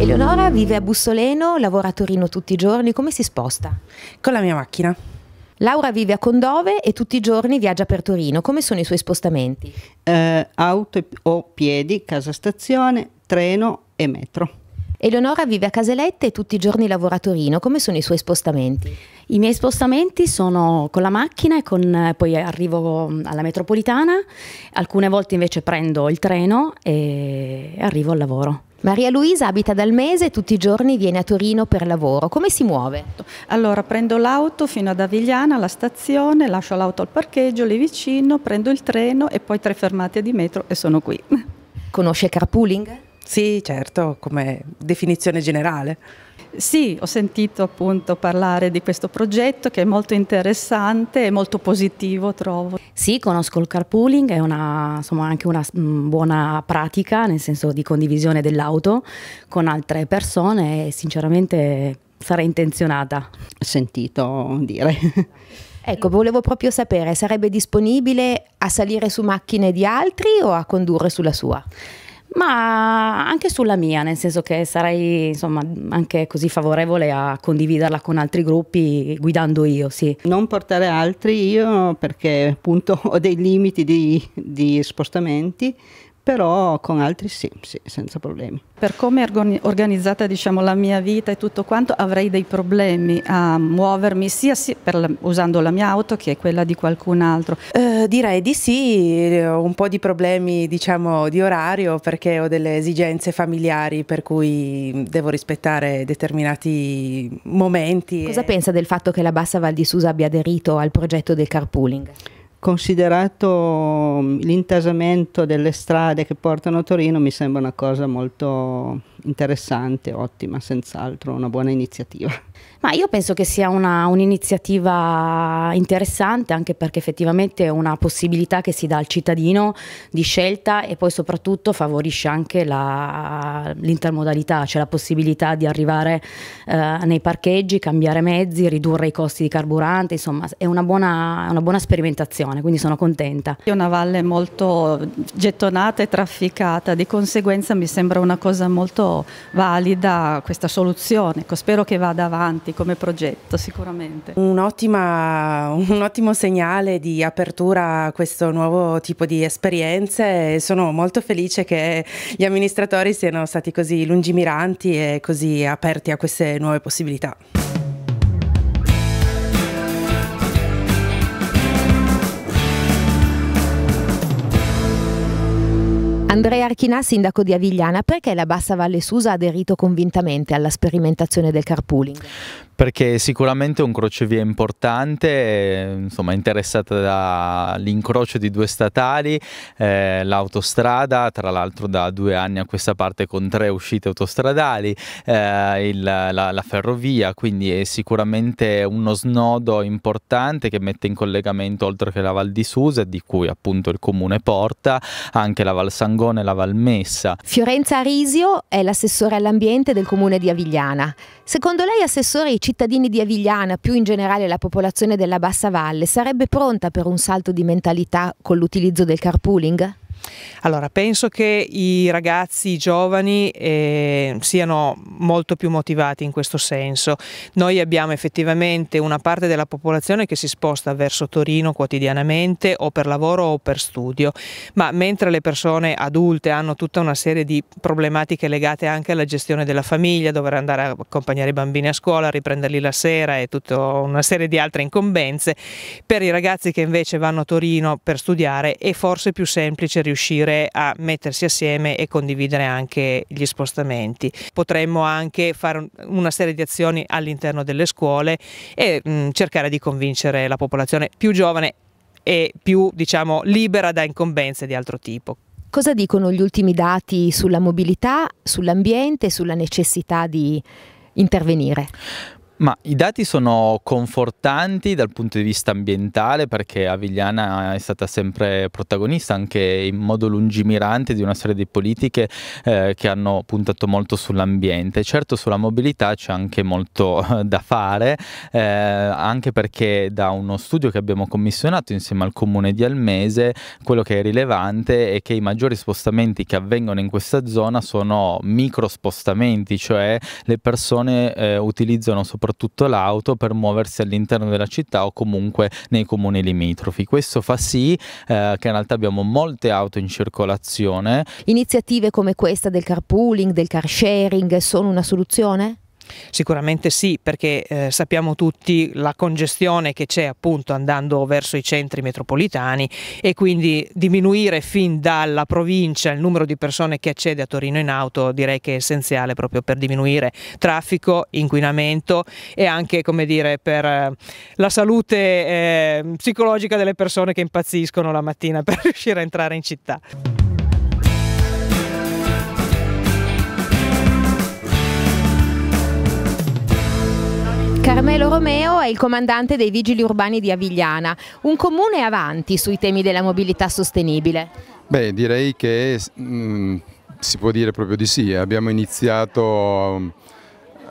Eleonora vive a Bussoleno, lavora a Torino tutti i giorni, come si sposta? Con la mia macchina. Laura vive a Condove e tutti i giorni viaggia per Torino, come sono i suoi spostamenti? Eh, auto o piedi, casa stazione, treno e metro. Eleonora vive a Caselette e tutti i giorni lavora a Torino. Come sono i suoi spostamenti? I miei spostamenti sono con la macchina e con, eh, poi arrivo mm, alla metropolitana, alcune volte invece prendo il treno e arrivo al lavoro. Maria Luisa abita dal mese e tutti i giorni viene a Torino per lavoro. Come si muove? Allora prendo l'auto fino ad Avigliana, alla stazione, lascio l'auto al parcheggio lì vicino, prendo il treno e poi tre fermate di metro e sono qui. Conosce carpooling? Sì, certo, come definizione generale. Sì, ho sentito appunto parlare di questo progetto che è molto interessante e molto positivo, trovo. Sì, conosco il carpooling, è una, insomma, anche una mm, buona pratica, nel senso di condivisione dell'auto con altre persone e sinceramente sarei intenzionata. Ho sentito dire. Ecco, volevo proprio sapere, sarebbe disponibile a salire su macchine di altri o a condurre sulla sua? ma anche sulla mia, nel senso che sarei insomma anche così favorevole a condividerla con altri gruppi guidando io, sì. Non portare altri io perché appunto ho dei limiti di, di spostamenti, però con altri sì, sì, senza problemi. Per come è organizzata diciamo, la mia vita e tutto quanto avrei dei problemi a muovermi sia, sia usando la mia auto che quella di qualcun altro. Eh, direi di sì, ho eh, un po' di problemi diciamo, di orario perché ho delle esigenze familiari per cui devo rispettare determinati momenti. Cosa e... pensa del fatto che la Bassa Val di Susa abbia aderito al progetto del carpooling? considerato l'intasamento delle strade che portano a Torino mi sembra una cosa molto interessante, ottima, senz'altro una buona iniziativa. Ma io penso che sia un'iniziativa interessante anche perché effettivamente è una possibilità che si dà al cittadino di scelta e poi soprattutto favorisce anche l'intermodalità, cioè la possibilità di arrivare eh, nei parcheggi, cambiare mezzi, ridurre i costi di carburante, insomma è una buona, una buona sperimentazione, quindi sono contenta. È una valle molto gettonata e trafficata, di conseguenza mi sembra una cosa molto valida questa soluzione, ecco, spero che vada avanti come progetto sicuramente. Un, un ottimo segnale di apertura a questo nuovo tipo di esperienze e sono molto felice che gli amministratori siano stati così lungimiranti e così aperti a queste nuove possibilità. Andrea Archinà, sindaco di Avigliana, perché la Bassa Valle Susa ha aderito convintamente alla sperimentazione del carpooling? perché è sicuramente un crocevia importante, insomma interessata dall'incrocio di due statali, eh, l'autostrada, tra l'altro da due anni a questa parte con tre uscite autostradali, eh, il, la, la, ferrovia, quindi è sicuramente uno snodo importante che mette in collegamento oltre che la Val di Susa, di cui appunto il comune porta, anche la Val Sangone e la Val Messa. Fiorenza Arisio è l'assessore all'ambiente del comune di Avigliana. Secondo lei assessore i cittadini di Avigliana, più in generale la popolazione della Bassa Valle, sarebbe pronta per un salto di mentalità con l'utilizzo del carpooling? Allora, penso che i ragazzi, i giovani eh, siano molto più motivati in questo senso. Noi abbiamo effettivamente una parte della popolazione che si sposta verso Torino quotidianamente o per lavoro o per studio, ma mentre le persone adulte hanno tutta una serie di problematiche legate anche alla gestione della famiglia, dover andare a accompagnare i bambini a scuola, riprenderli la sera e tutta una serie di altre incombenze, per i ragazzi che invece vanno a Torino per studiare è forse più semplice riuscire riuscire a mettersi assieme e condividere anche gli spostamenti. Potremmo anche fare una serie di azioni all'interno delle scuole e mh, mm, cercare di convincere la popolazione più giovane e più diciamo, libera da incombenze di altro tipo. Cosa dicono gli ultimi dati sulla mobilità, sull'ambiente, e sulla necessità di intervenire? Ma i dati sono confortanti dal punto di vista ambientale perché Avigliana è stata sempre protagonista anche in modo lungimirante di una serie di politiche eh, che hanno puntato molto sull'ambiente. Certo sulla mobilità c'è anche molto eh, da fare, eh, anche perché da uno studio che abbiamo commissionato insieme al comune di Almese, quello che è rilevante è che i maggiori spostamenti che avvengono in questa zona sono micro spostamenti, cioè le persone eh, utilizzano soprattutto soprattutto l'auto per muoversi all'interno della città o comunque nei comuni limitrofi. Questo fa sì eh, che in realtà abbiamo molte auto in circolazione. Iniziative come questa del carpooling, del car sharing sono una soluzione? Sicuramente sì, perché eh, sappiamo tutti la congestione che c'è appunto andando verso i centri metropolitani e quindi diminuire fin dalla provincia il numero di persone che accede a Torino in auto direi che è essenziale proprio per diminuire traffico, inquinamento e anche come dire per eh, la salute eh, psicologica delle persone che impazziscono la mattina per riuscire a entrare in città. Carmelo Romeo è il comandante dei Vigili Urbani di Avigliana, un comune avanti sui temi della mobilità sostenibile. Beh, direi che mh, mm, si può dire proprio di sì. Abbiamo iniziato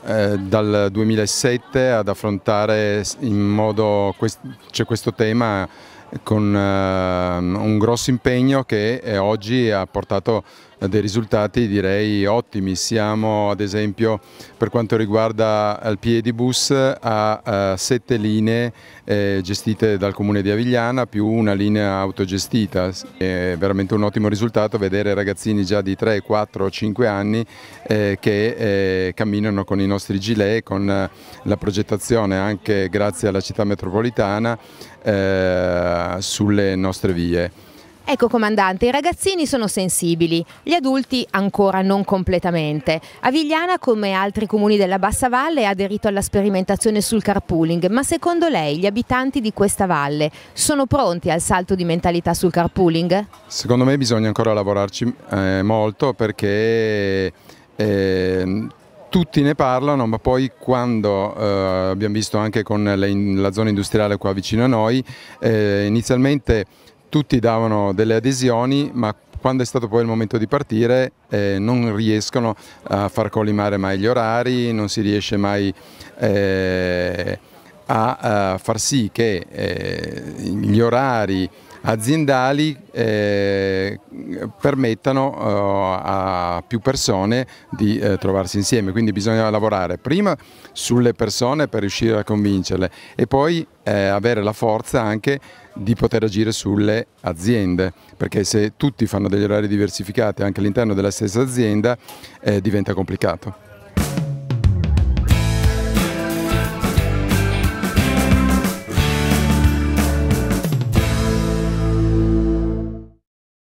eh, dal 2007 ad affrontare in modo, quest, c'è cioè questo tema con eh, un grosso impegno che oggi ha portato dei risultati direi ottimi, siamo ad esempio per quanto riguarda il Piedibus a, eh, sette linee eh, gestite dal comune di Avigliana più una linea autogestita, è veramente un ottimo risultato vedere ragazzini già di 3, 4, 5 anni eh, che camminano con i nostri gilet, con la progettazione anche grazie alla città metropolitana sulle nostre vie. Ecco comandante, i ragazzini sono sensibili, gli adulti ancora non completamente. Avigliana, come altri comuni della Bassa Valle, ha aderito alla sperimentazione sul carpooling, ma secondo lei gli abitanti di questa valle sono pronti al salto di mentalità sul carpooling? Secondo me bisogna ancora lavorarci eh, molto perché... Eh, tutti ne parlano, ma poi quando eh, abbiamo visto anche con in, la zona industriale qua vicino a noi, eh, inizialmente tutti davano delle adesioni ma quando è stato poi il momento di partire eh, non riescono a far collimare mai gli orari, non si riesce mai eh, a, a, far sì che eh, gli orari aziendali eh, permettano eh, a più persone di eh, trovarsi insieme, quindi bisogna lavorare prima sulle persone per riuscire a convincerle e poi eh, avere la forza anche di poter agire sulle aziende, perché se tutti fanno degli orari diversificati anche all'interno della stessa azienda eh, diventa complicato.